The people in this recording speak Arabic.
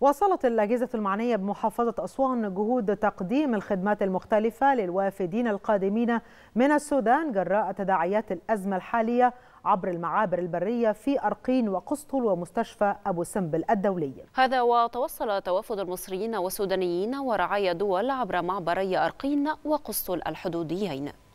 واصلت الأجهزة المعنية بمحافظة أسوان جهود تقديم الخدمات المختلفة للوافدين القادمين من السودان جراء تداعيات الأزمة الحالية عبر المعابر البرية في أرقين وقسطل ومستشفى أبو سمبل الدولي هذا وتوصل توافد المصريين والسودانيين ورعايا دول عبر معبري أرقين وقسطل الحدوديين